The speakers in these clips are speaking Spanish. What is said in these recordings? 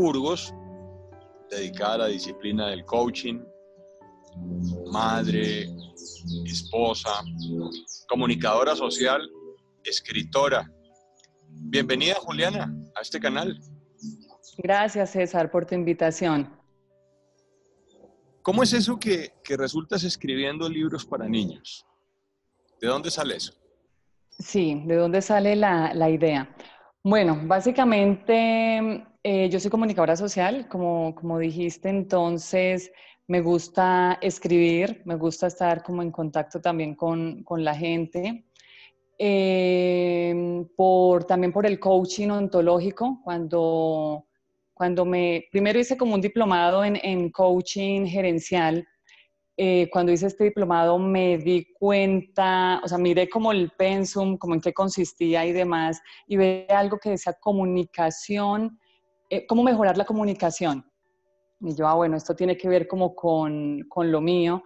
Burgos, dedicada a la disciplina del coaching, madre, esposa, comunicadora social, escritora. Bienvenida Juliana a este canal. Gracias César por tu invitación. ¿Cómo es eso que, resultas escribiendo libros para niños? ¿De dónde sale eso? Sí, ¿de dónde sale la, la idea? Bueno, básicamente eh, yo soy comunicadora social, como, como dijiste, entonces me gusta escribir, me gusta estar como en contacto también con, con la gente. Em, por, también por el coaching ontológico, cuando, cuando me, primero hice como un diplomado en, en coaching gerencial, eh, cuando hice este diplomado me di cuenta, o sea, miré como el pensum, como en qué consistía y demás, y ve algo que decía comunicación eh, ¿cómo mejorar la comunicación? Y yo, ah, bueno, esto tiene que ver como con, con lo mío,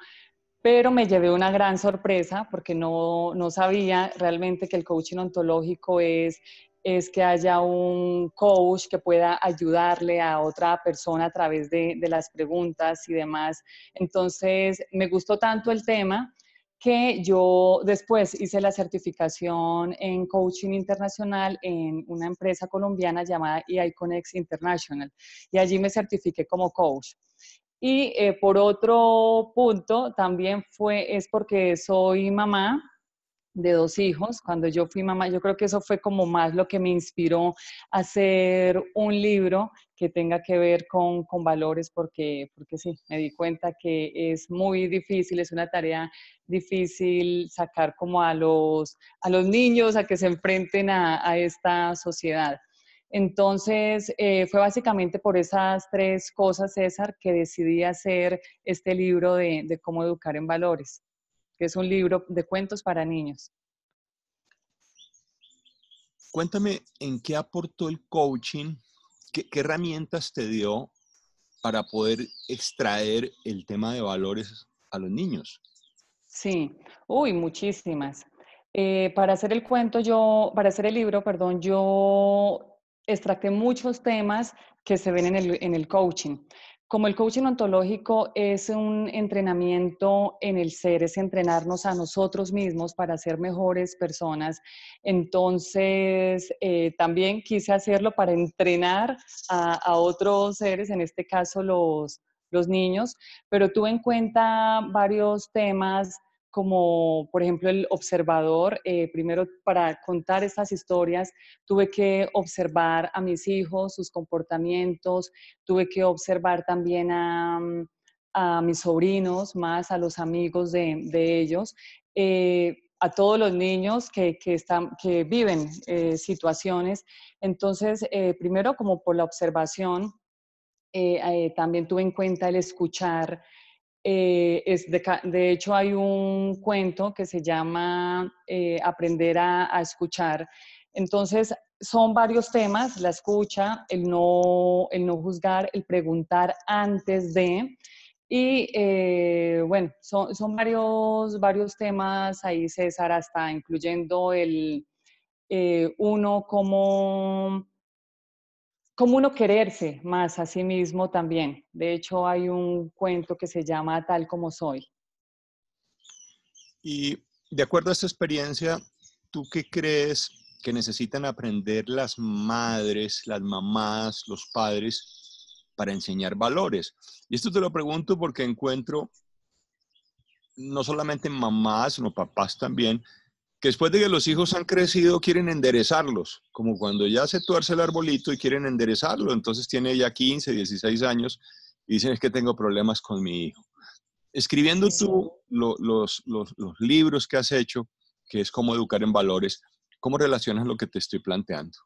pero me llevé una gran sorpresa porque no, no sabía realmente que el coaching ontológico es es que haya un coach que pueda ayudarle a otra persona a través de, de, las preguntas y demás. Entonces, me gustó tanto el tema que yo después hice la certificación en coaching internacional en una empresa colombiana llamada EICONEX International y allí me certifiqué como coach. Y eh, por otro punto, también fue, es porque soy mamá de dos hijos. Cuando yo fui mamá, yo creo que eso fue como más lo que me inspiró a hacer un libro que tenga que ver con, valores, porque, sí, me di cuenta que es muy difícil, es una tarea difícil sacar como a los, a los niños a que se enfrenten a, esta sociedad. Entonces, eh, fue básicamente por esas tres cosas, César, que decidí hacer este libro de cómo educar en valores que es un libro de cuentos para niños. Cuéntame en qué aportó el coaching, qué, herramientas te dio para poder extraer el tema de valores a los niños. Sí, uy, muchísimas. Eh, para hacer el cuento, yo, para hacer el libro, perdón, yo extracté muchos temas que se ven en el coaching. Como el coaching ontológico es un entrenamiento en el ser, es entrenarnos a nosotros mismos para ser mejores personas, entonces eh, también quise hacerlo para entrenar a, otros seres, en este caso los, los niños, pero tuve en cuenta varios temas como por ejemplo el observador, eh, primero para contar estas historias tuve que observar a mis hijos, sus comportamientos, tuve que observar también a, mm, mis sobrinos, más a los amigos de, de ellos, eh, a todos los niños que, que, están, que viven eh, situaciones. Entonces, primero como por la observación, también tuve en cuenta el escuchar eh, es de, hecho, hay un cuento que se llama eh, Aprender a, escuchar. Entonces, son varios temas, la escucha, el no, el no juzgar, el preguntar antes de. Y eh, bueno, son, varios, varios temas ahí, César, hasta incluyendo el uno como como uno quererse más a sí mismo también. De hecho, hay un cuento que se llama Tal como soy. Y de acuerdo a esta experiencia, ¿tú qué crees que necesitan aprender las madres, las mamás, los padres para enseñar valores? Y esto te lo pregunto porque encuentro no solamente mamás, sino papás también, que después de que los hijos han crecido quieren enderezarlos, como cuando ya se tuerce el arbolito y quieren enderezarlo, entonces tiene ya 15, 16 años y dicen es que tengo problemas con mi hijo. Escribiendo tú los, libros que has hecho, que es cómo educar en valores, ¿cómo relacionas lo que te estoy planteando?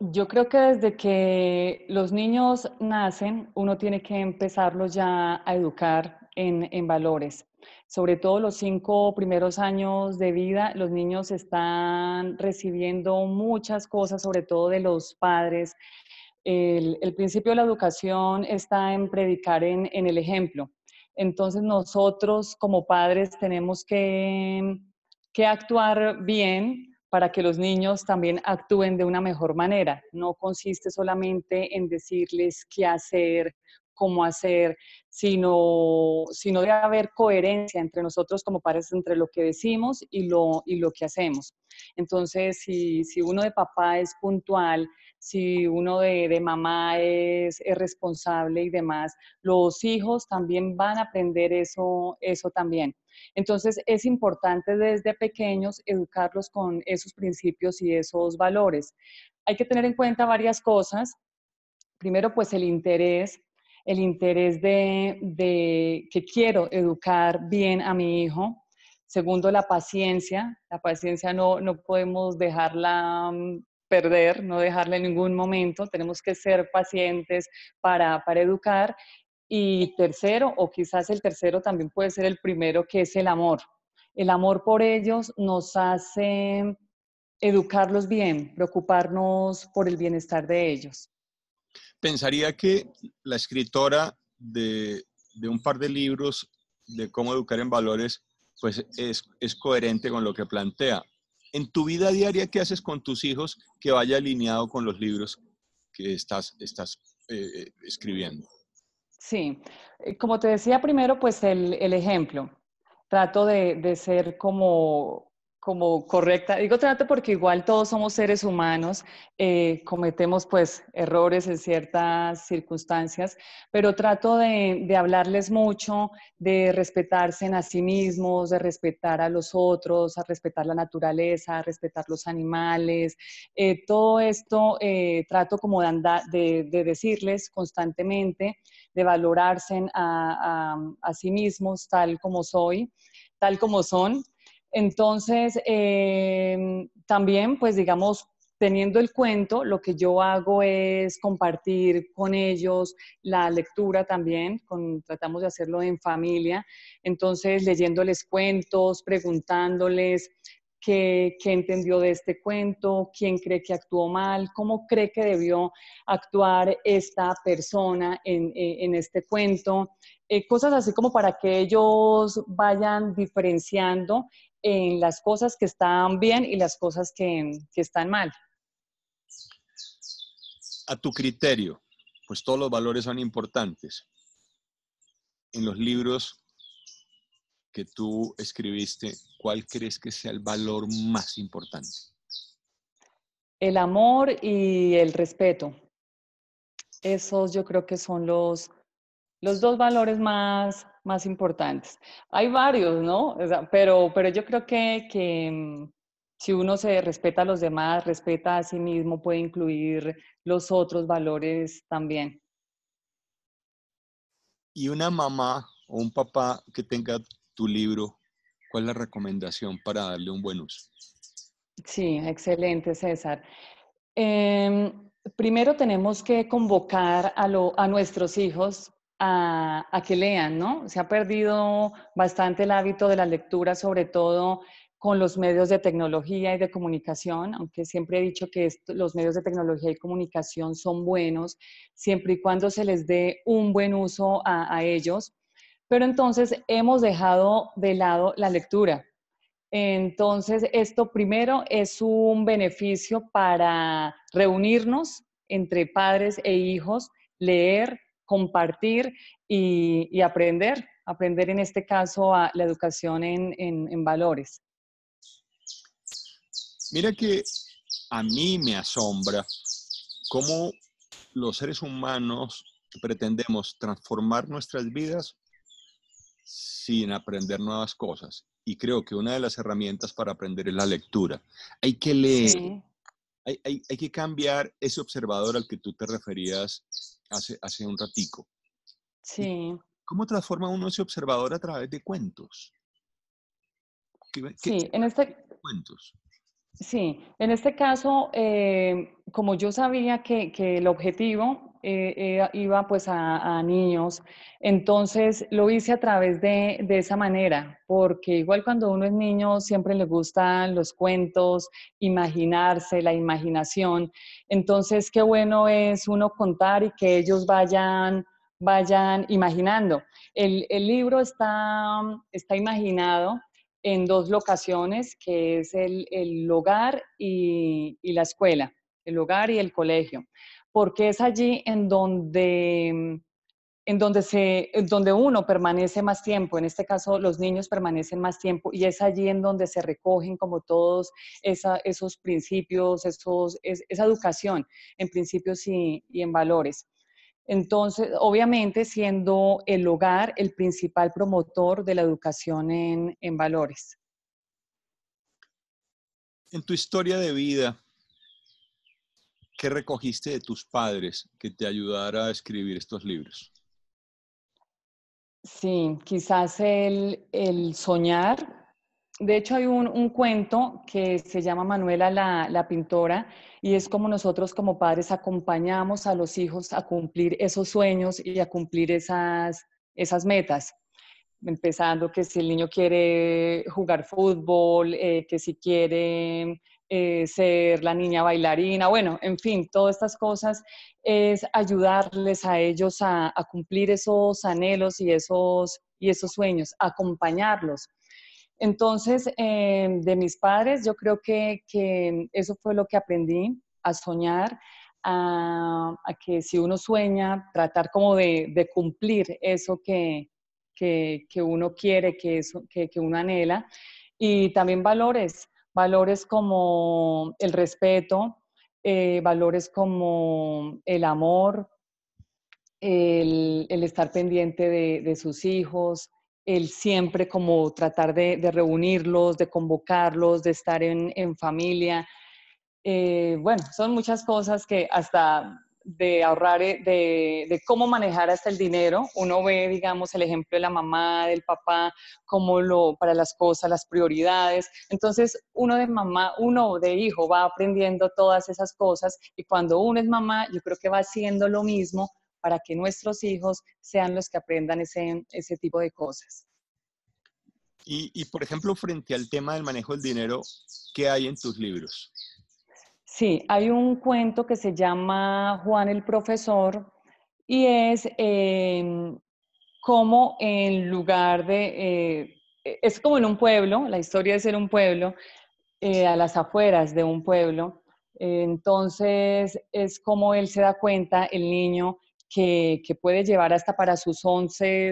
Yo creo que desde que los niños nacen, uno tiene que empezarlos ya a educar en valores. Sobre todo los cinco primeros años de vida, los niños están recibiendo muchas cosas, sobre todo de los padres. El, principio de la educación está en predicar en, en el ejemplo. Entonces nosotros como padres tenemos que, que actuar bien, para que los niños también actúen de una mejor manera. No consiste solamente en decirles qué hacer cómo hacer, sino, sino de haber coherencia entre nosotros como pares, entre lo que decimos y lo, y lo que hacemos. Entonces, si, si uno de papá es puntual, si uno de, de mamá es, es, responsable y demás, los hijos también van a aprender eso, eso también. Entonces es importante desde pequeños educarlos con esos principios y esos valores. Hay que tener en cuenta varias cosas. Primero, pues el interés el interés de, que quiero educar bien a mi hijo, Segundo, la paciencia. La paciencia no, podemos dejarla mm, perder, no dejarla en ningún momento. Tenemos que ser pacientes para, para, educar. Y tercero, o quizás el tercero también puede ser el primero, que es el amor. El amor por ellos nos hace educarlos bien, preocuparnos por el bienestar de ellos pensaría que la escritora de, un par de libros de cómo educar en valores, pues es, coherente con lo que plantea. En tu vida diaria, ¿qué haces con tus hijos que vaya alineado con los libros que estás, estás eh, escribiendo? Sí, eh, como te decía primero, pues el, ejemplo. Trato de ser como como correcta. Digo trato porque igual todos somos seres humanos, eh, cometemos pues errores en ciertas circunstancias, pero trato de, hablarles mucho, de respetarse en a sí mismos, de respetar a los otros, a respetar la naturaleza, a respetar los animales. Eh, todo esto eh, trato como de, decirles constantemente, de valorarse a sí mismos tal como soy tal como son, entonces, em, también, pues digamos, teniendo el cuento, lo que yo hago es compartir con ellos la lectura también, tratamos de hacerlo en familia, entonces leyéndoles cuentos, preguntándoles qué, entendió de este cuento, quién cree que actuó mal, cómo cree que debió actuar esta persona en, eh, este cuento, eh, cosas así como para que ellos vayan diferenciando en las cosas que están bien y las cosas que, están mal. A tu criterio, pues todos los valores son importantes. En los libros que tú escribiste, ¿cuál crees que sea el valor más importante? El amor y el respeto. Esos yo creo que son los, los dos valores más, más importantes. Hay varios, ¿no? pero, pero yo creo que, mm, si uno se respeta a los demás, respeta a sí mismo, puede incluir los otros valores también. Y una mamá o un papá que tenga tu libro, ¿cuál es la recomendación para darle un buen uso? Sí, excelente, César. Em, primero tenemos que convocar a, a nuestros hijos a, que lean, ¿no? Se ha perdido bastante el hábito de la lectura, sobre todo con los medios de tecnología y de comunicación, aunque siempre he dicho que los medios de tecnología y comunicación son buenos, siempre y cuando se les dé un buen uso a ellos. Pero entonces hemos dejado de lado la lectura. Entonces, esto primero es un beneficio para reunirnos entre padres e hijos, leer, compartir y, aprender, aprender en este caso a la educación en, valores. Mira que a mí me asombra cómo los seres humanos pretendemos transformar nuestras vidas sin aprender nuevas cosas. Y creo que una de las herramientas para aprender es la lectura. Hay que hay, hay, que cambiar ese observador al que tú te referías hace, hace un ratico. Sí. ¿Cómo transforma uno ese observador a través de cuentos? sí, en este, cuentos? Sí, en este caso, eh, como yo sabía que, el objetivo eh, eh, iba pues a, niños, entonces lo hice a través de, esa manera, porque igual cuando uno es niño siempre le gustan los cuentos, imaginarse, la imaginación, entonces qué bueno es uno contar y que ellos vayan vayan imaginando. El, el libro está, está imaginado en dos locaciones, que es el, hogar y, la escuela, el hogar y el colegio, porque es allí en donde, donde, uno permanece más tiempo, en este caso los niños permanecen más tiempo y es allí en donde se recogen como todos esos principios, esa educación en principios y, y en valores. Entonces, obviamente, siendo el hogar el principal promotor de la educación en, valores. En tu historia de vida, ¿qué recogiste de tus padres que te ayudara a escribir estos libros? Sí, quizás el soñar de hecho, hay un, cuento que se llama Manuela la, pintora y es como nosotros como padres acompañamos a los hijos a cumplir esos sueños y a cumplir esas, esas metas. Empezando que si el niño quiere jugar fútbol, eh, que si quiere eh, ser la niña bailarina, bueno, en fin, todas estas cosas es ayudarles a ellos a, cumplir esos anhelos y y esos sueños, acompañarlos entonces, em, de mis padres, yo creo que, eso fue lo que aprendí, a soñar, a, que si uno sueña, tratar como de, cumplir eso que, que, uno quiere, que, uno anhela. Y también valores, valores como el respeto, eh, valores como el amor, el, estar pendiente de, sus hijos, el siempre como tratar de, reunirlos, de convocarlos, de estar en, familia. Eh, bueno, son muchas cosas que hasta de ahorrar, eh, de, de, cómo manejar hasta el dinero. Uno ve, digamos, el ejemplo de la mamá, del papá, cómo lo, para las cosas, las prioridades. Entonces, uno de mamá, uno de hijo va aprendiendo todas esas cosas y cuando uno es mamá, yo creo que va haciendo lo mismo para que nuestros hijos sean los que aprendan ese, ese tipo de cosas. Y, y, por ejemplo, frente al tema del manejo del dinero, ¿qué hay en tus libros? Sí, hay un cuento que se llama Juan el Profesor y es em, como en lugar de, eh, es como en un pueblo, la historia es en un pueblo, eh, a las afueras de un pueblo. Entonces es como él se da cuenta, el niño, que, puede llevar hasta para sus once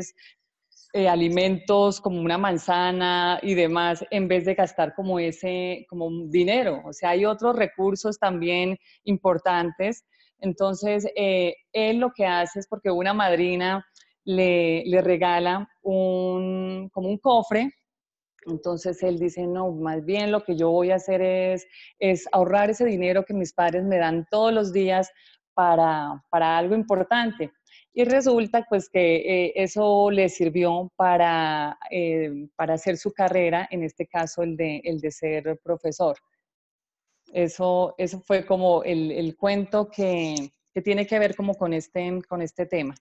eh, alimentos como una manzana y demás, en vez de gastar como ese, como dinero. O sea, hay otros recursos también importantes. Entonces, eh, él lo que hace es porque una madrina le, regala como un cofre. Entonces él dice, no, más bien lo que yo voy a hacer es, es ahorrar ese dinero que mis padres me dan todos los días para, algo importante. Y resulta pues que eh, eso le sirvió para, eh, para hacer su carrera, en este caso el de, el de ser profesor. Eso, eso fue como el, cuento que, tiene que ver como con este, con este tema.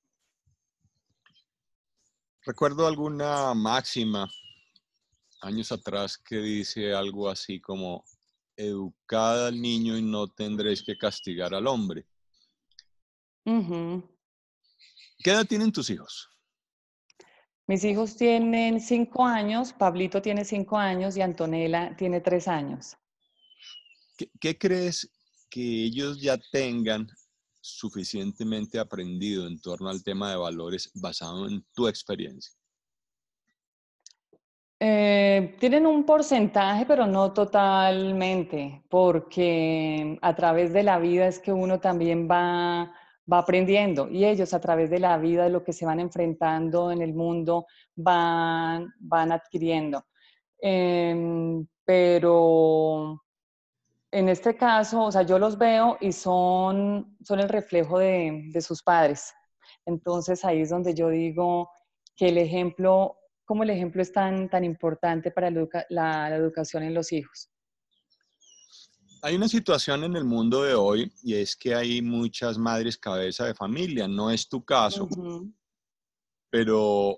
Recuerdo alguna máxima años atrás que dice algo así como, educad al niño y no tendréis que castigar al hombre ¿Qué edad tienen tus hijos? Mis hijos tienen cinco años, Pablito tiene cinco años y Antonella tiene tres años. ¿Qué, crees que ellos ya tengan suficientemente aprendido en torno al tema de valores basado en tu experiencia? Eh, tienen un porcentaje, pero no totalmente, porque a través de la vida es que uno también va va aprendiendo y ellos a través de la vida, de lo que se van enfrentando en el mundo, van, adquiriendo. Em, pero en este caso, o sea, yo los veo y son, son el reflejo de, sus padres. Entonces ahí es donde yo digo que el ejemplo, como el ejemplo es tan, tan importante para la educación en los hijos hay una situación en el mundo de hoy y es que hay muchas madres cabeza de familia, no es tu caso, pero,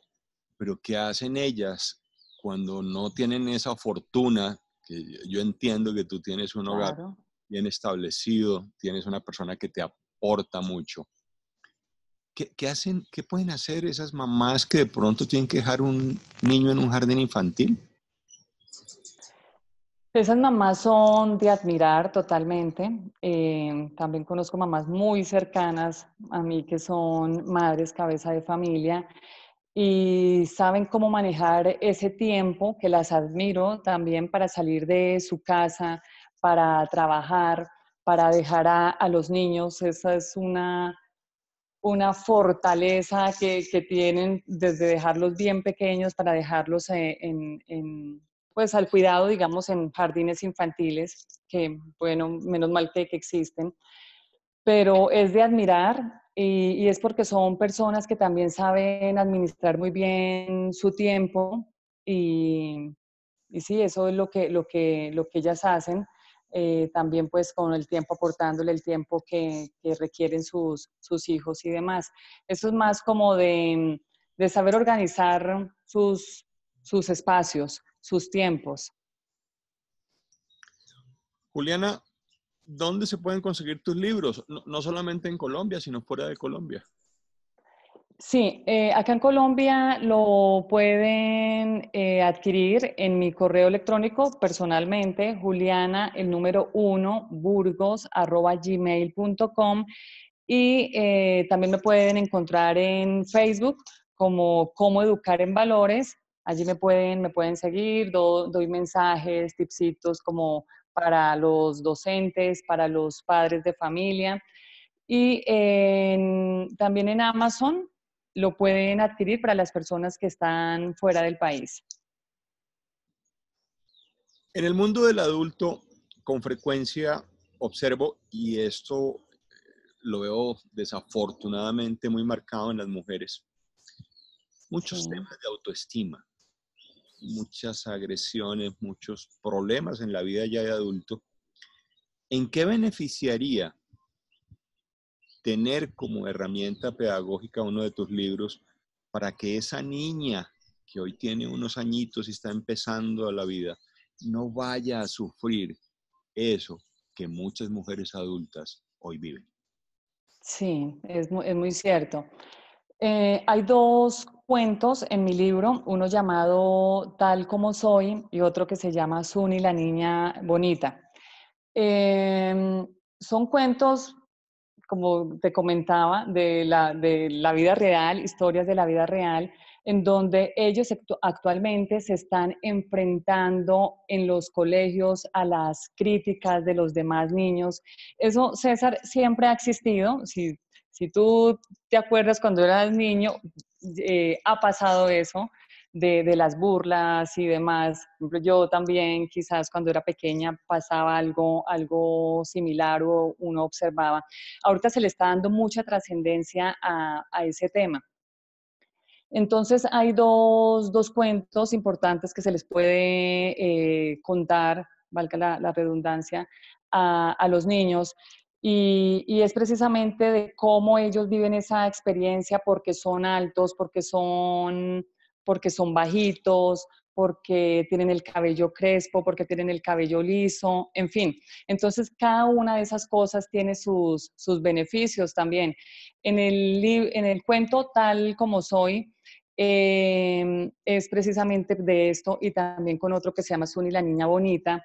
pero ¿qué hacen ellas cuando no tienen esa fortuna? Que yo entiendo que tú tienes un hogar bien establecido, tienes una persona que te aporta mucho. ¿Qué, hacen, ¿Qué pueden hacer esas mamás que de pronto tienen que dejar un niño en un jardín infantil? Esas mamás son de admirar totalmente. Eh, también conozco mamás muy cercanas a mí que son madres cabeza de familia y saben cómo manejar ese tiempo que las admiro también para salir de su casa, para trabajar, para dejar a, los niños. Esa es una, una fortaleza que, tienen desde dejarlos bien pequeños para dejarlos eh, en pues al cuidado, digamos, en jardines infantiles, que bueno, menos mal que, existen, pero es de admirar y, es porque son personas que también saben administrar muy bien su tiempo y, sí, eso es lo que, lo que, lo que ellas hacen. Eh, también pues con el tiempo, aportándole el tiempo que, requieren sus, hijos y demás. Eso es más como de, saber organizar sus espacios, sus tiempos. Juliana, ¿dónde se pueden conseguir tus libros? No, solamente en Colombia, sino fuera de Colombia. Sí, eh, acá en Colombia lo pueden eh, adquirir en mi correo electrónico personalmente, Juliana, el número uno, burgos, gmail.com. Y eh, también me pueden encontrar en Facebook como Cómo Educar en Valores Allí me pueden, me pueden seguir, doy mensajes, tipsitos como para los docentes, para los padres de familia. Y también en Amazon lo pueden adquirir para las personas que están fuera del país. En el mundo del adulto, con frecuencia observo, y esto eh, lo veo desafortunadamente muy marcado en las mujeres, muchos temas de autoestima muchas agresiones, muchos problemas en la vida ya de adulto, ¿en qué beneficiaría tener como herramienta pedagógica uno de tus libros para que esa niña que hoy tiene unos añitos y está empezando a la vida, no vaya a sufrir eso que muchas mujeres adultas hoy viven. Sí, es muy, es muy cierto. Eh, hay dos cuentos en mi libro, uno llamado Tal como soy y otro que se llama Suni, la niña bonita. Em, son cuentos, como te comentaba, de la, de la vida real, historias de la vida real, en donde ellos actualmente se están enfrentando en los colegios a las críticas de los demás niños. Eso, César, siempre ha existido. sí. Si tú te acuerdas cuando eras niño, eh, ha pasado eso de, las burlas y demás. Por ejemplo, yo también quizás cuando era pequeña pasaba algo, algo similar o uno observaba. Ahorita se le está dando mucha trascendencia a, ese tema. Entonces hay dos, cuentos importantes que se les puede eh, contar, valga la, redundancia, a, los niños. Y, es precisamente de cómo ellos viven esa experiencia, porque son altos, porque son, porque son bajitos, porque tienen el cabello crespo, porque tienen el cabello liso, en fin. Entonces, cada una de esas cosas tiene sus, sus beneficios también. En el, en el cuento Tal como soy, eh, es precisamente de esto y también con otro que se llama Suni la Niña Bonita,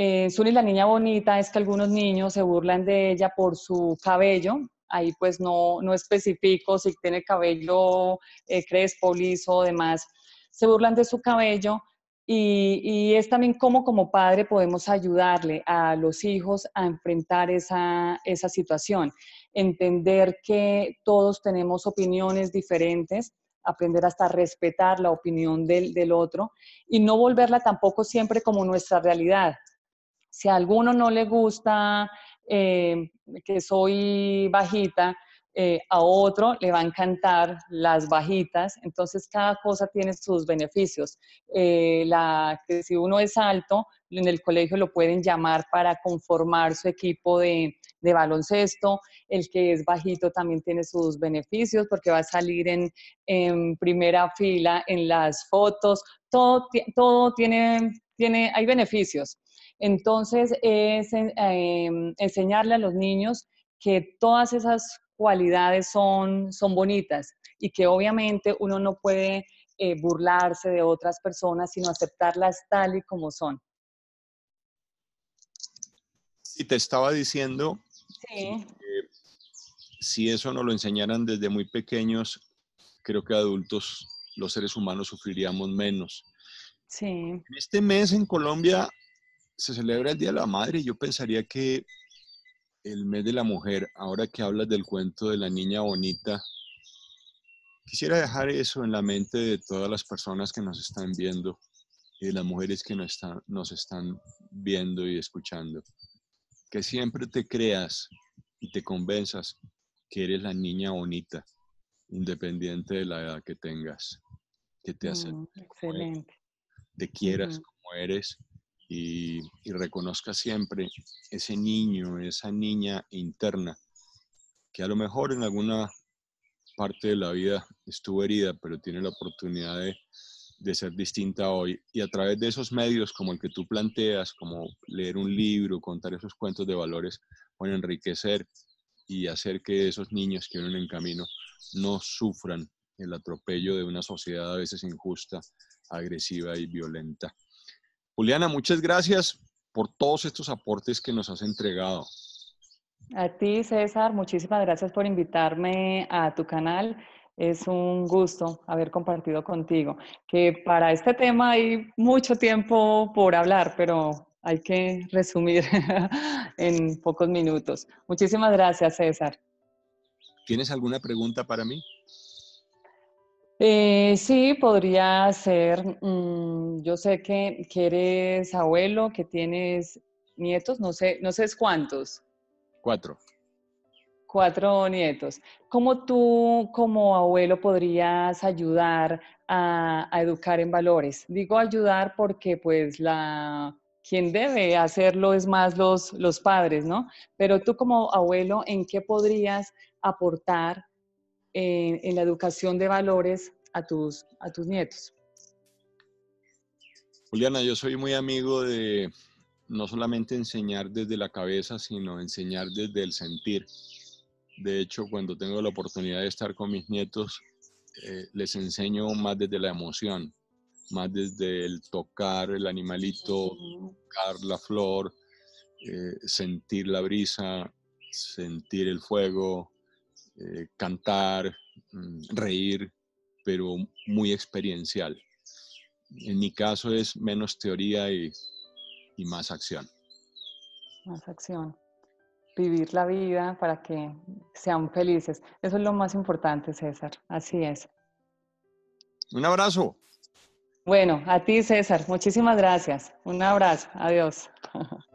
eh, la niña bonita es que algunos niños se burlan de ella por su cabello. Ahí pues no, no especifico si tiene cabello eh, crespo, liso o demás. Se burlan de su cabello y, es también cómo como padre podemos ayudarle a los hijos a enfrentar esa, situación. Entender que todos tenemos opiniones diferentes, aprender hasta respetar la opinión del, otro y no volverla tampoco siempre como nuestra realidad, si a alguno no le gusta eh, que soy bajita, eh, a otro le va a encantar las bajitas, entonces cada cosa tiene sus beneficios. Eh, si uno es alto, en el colegio lo pueden llamar para conformar su equipo de, baloncesto, el que es bajito también tiene sus beneficios porque va a salir en, primera fila en las fotos, todo, tiene, tiene, hay beneficios. Entonces, es em, enseñarle a los niños que todas esas cualidades son, son bonitas y que obviamente uno no puede eh, burlarse de otras personas, sino aceptarlas tal y como son. Y te estaba diciendo, que, si eso no lo enseñaran desde muy pequeños, creo que adultos, los seres humanos, sufriríamos menos. Sí. Este mes en Colombia se celebra el Día de la Madre. Yo pensaría que el mes de la mujer, ahora que hablas del cuento de la niña bonita, quisiera dejar eso en la mente de todas las personas que nos están viendo y de las mujeres que nos están, nos están viendo y escuchando. Que siempre te creas y te convenzas que eres la niña bonita, independiente de la edad que tengas, que te hacen mm, te quieras como eres y, reconozca siempre ese niño, esa niña interna, que a lo mejor en alguna parte de la vida estuvo herida, pero tiene la oportunidad de, ser distinta hoy. Y a través de esos medios como el que tú planteas, como leer un libro, contar esos cuentos de valores, pueden enriquecer y hacer que esos niños que vienen en camino no sufran el atropello de una sociedad a veces injusta, agresiva y violenta. Juliana, muchas gracias por todos estos aportes que nos has entregado. A ti, César, muchísimas gracias por invitarme a tu canal. Es un gusto haber compartido contigo, que para este tema hay mucho tiempo por hablar, pero hay que resumir en pocos minutos. Muchísimas gracias, César. ¿Tienes alguna pregunta para mí? Eh, sí, podría ser. Mm, yo sé que, eres abuelo, que tienes nietos, no sé, no sé cuántos. Cuatro. Cuatro nietos. ¿Cómo tú, como abuelo, podrías ayudar a, educar en valores? Digo ayudar porque, pues, la quien debe hacerlo es más los, los padres, ¿no? Pero tú como abuelo, ¿en qué podrías aportar en, la educación de valores a tus, a tus nietos. Juliana, yo soy muy amigo de no solamente enseñar desde la cabeza, sino enseñar desde el sentir. De hecho, cuando tengo la oportunidad de estar con mis nietos, eh, les enseño más desde la emoción, más desde el tocar el animalito, tocar la flor, eh, sentir la brisa, sentir el fuego, eh, cantar, mm, reír, pero muy experiencial. En mi caso es menos teoría y más acción. Más acción. Vivir la vida para que sean felices. Eso es lo más importante, César. Así es. Un abrazo. Bueno, a ti, César. Muchísimas gracias. Un abrazo. Adiós.